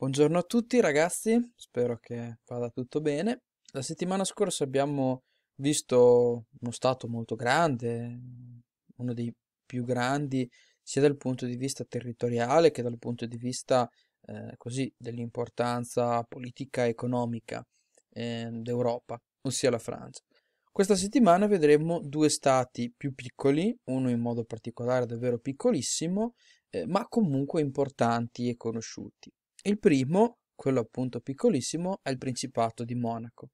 Buongiorno a tutti ragazzi, spero che vada tutto bene. La settimana scorsa abbiamo visto uno stato molto grande, uno dei più grandi sia dal punto di vista territoriale che dal punto di vista eh, così, dell'importanza politica e economica eh, d'Europa, ossia la Francia. Questa settimana vedremo due stati più piccoli, uno in modo particolare davvero piccolissimo, eh, ma comunque importanti e conosciuti. Il primo, quello appunto piccolissimo, è il Principato di Monaco.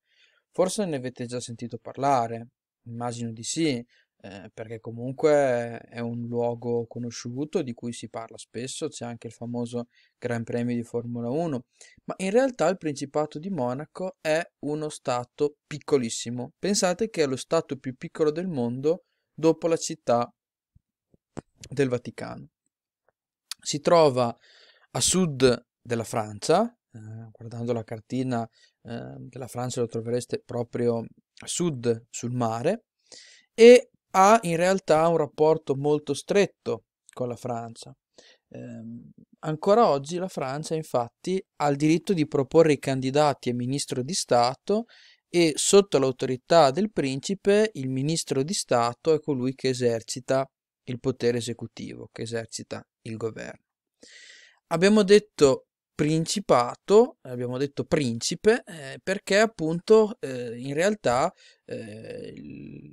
Forse ne avete già sentito parlare, immagino di sì, eh, perché comunque è un luogo conosciuto di cui si parla spesso, c'è anche il famoso Gran Premio di Formula 1, ma in realtà il Principato di Monaco è uno stato piccolissimo. Pensate che è lo stato più piccolo del mondo dopo la città del Vaticano. Si trova a sud della Francia, eh, guardando la cartina eh, della Francia lo trovereste proprio a sud sul mare, e ha in realtà un rapporto molto stretto con la Francia. Ehm, ancora oggi la Francia infatti ha il diritto di proporre i candidati a ministro di Stato e sotto l'autorità del principe il ministro di Stato è colui che esercita il potere esecutivo, che esercita il governo. Abbiamo detto principato, abbiamo detto principe, eh, perché appunto eh, in realtà eh,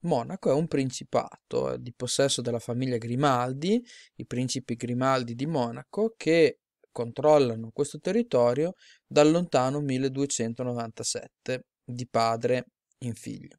Monaco è un principato eh, di possesso della famiglia Grimaldi, i principi Grimaldi di Monaco, che controllano questo territorio dal lontano 1297 di padre in figlio.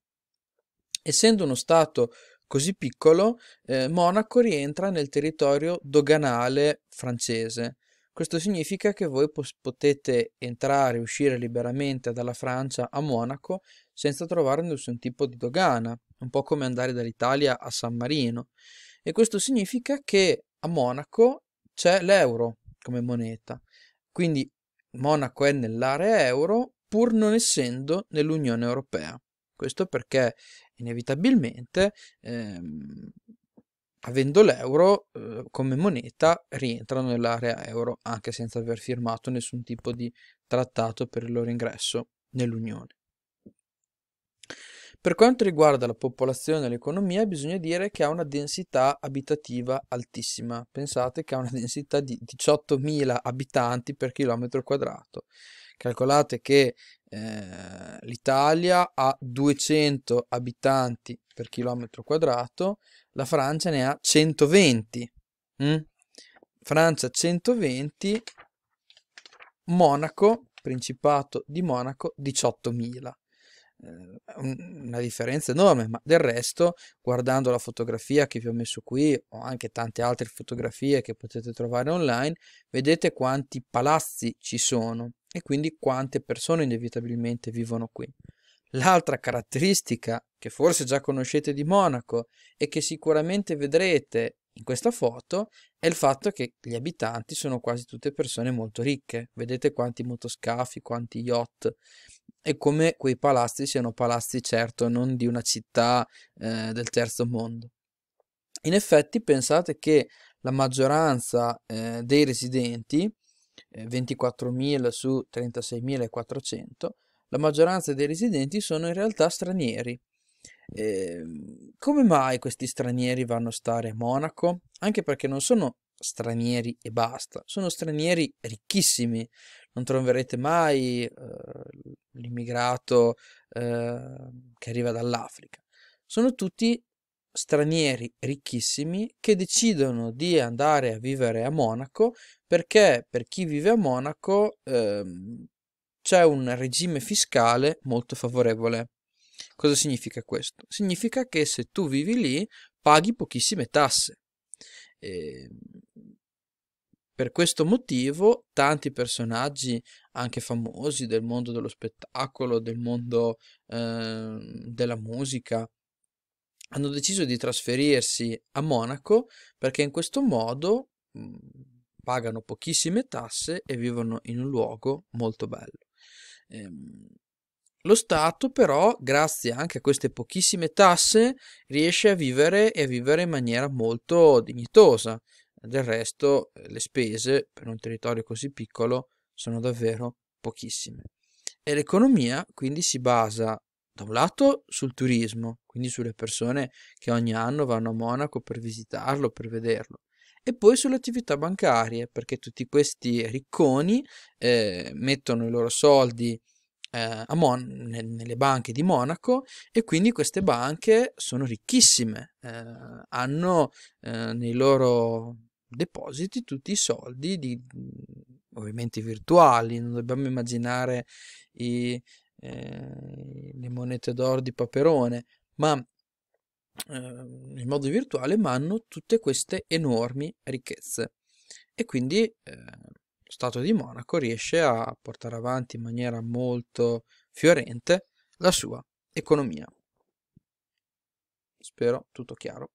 Essendo uno stato così piccolo, eh, Monaco rientra nel territorio doganale francese, questo significa che voi potete entrare e uscire liberamente dalla Francia a Monaco senza trovare nessun tipo di dogana, un po' come andare dall'Italia a San Marino. E questo significa che a Monaco c'è l'euro come moneta. Quindi Monaco è nell'area euro pur non essendo nell'Unione Europea. Questo perché inevitabilmente ehm, avendo l'euro eh, come moneta, rientrano nell'area euro, anche senza aver firmato nessun tipo di trattato per il loro ingresso nell'Unione. Per quanto riguarda la popolazione e l'economia, bisogna dire che ha una densità abitativa altissima. Pensate che ha una densità di 18.000 abitanti per chilometro quadrato. Calcolate che eh, l'Italia ha 200 abitanti per chilometro quadrato, la Francia ne ha 120. Mm? Francia 120, Monaco, Principato di Monaco 18.000. Eh, una differenza enorme, ma del resto, guardando la fotografia che vi ho messo qui, o anche tante altre fotografie che potete trovare online, vedete quanti palazzi ci sono e quindi quante persone inevitabilmente vivono qui. L'altra caratteristica che forse già conoscete di Monaco e che sicuramente vedrete in questa foto è il fatto che gli abitanti sono quasi tutte persone molto ricche. Vedete quanti motoscafi, quanti yacht e come quei palazzi siano palazzi certo non di una città eh, del terzo mondo. In effetti pensate che la maggioranza eh, dei residenti, eh, 24.000 su 36.400, la maggioranza dei residenti sono in realtà stranieri eh, come mai questi stranieri vanno a stare a Monaco? Anche perché non sono stranieri e basta, sono stranieri ricchissimi. Non troverete mai eh, l'immigrato eh, che arriva dall'Africa. Sono tutti stranieri ricchissimi che decidono di andare a vivere a Monaco perché per chi vive a Monaco ehm, c'è un regime fiscale molto favorevole Cosa significa questo? Significa che se tu vivi lì paghi pochissime tasse. E ehm, per questo motivo tanti personaggi anche famosi del mondo dello spettacolo, del mondo eh, della musica, hanno deciso di trasferirsi a Monaco perché in questo modo mm, pagano pochissime tasse e vivono in un luogo molto bello. Ehm, lo Stato però, grazie anche a queste pochissime tasse, riesce a vivere e a vivere in maniera molto dignitosa. Del resto eh, le spese per un territorio così piccolo sono davvero pochissime. E l'economia quindi si basa da un lato sul turismo, quindi sulle persone che ogni anno vanno a Monaco per visitarlo, per vederlo, e poi sulle attività bancarie, perché tutti questi ricconi eh, mettono i loro soldi eh, Mon- nelle banche di Monaco e quindi queste banche sono ricchissime, eh, hanno eh, nei loro depositi tutti i soldi di, ovviamente virtuali, non dobbiamo immaginare i, eh, le monete d'oro di Paperone, ma eh, in modo virtuale, ma hanno tutte queste enormi ricchezze. E quindi eh, Stato di Monaco riesce a portare avanti in maniera molto fiorente la sua economia. Spero tutto chiaro.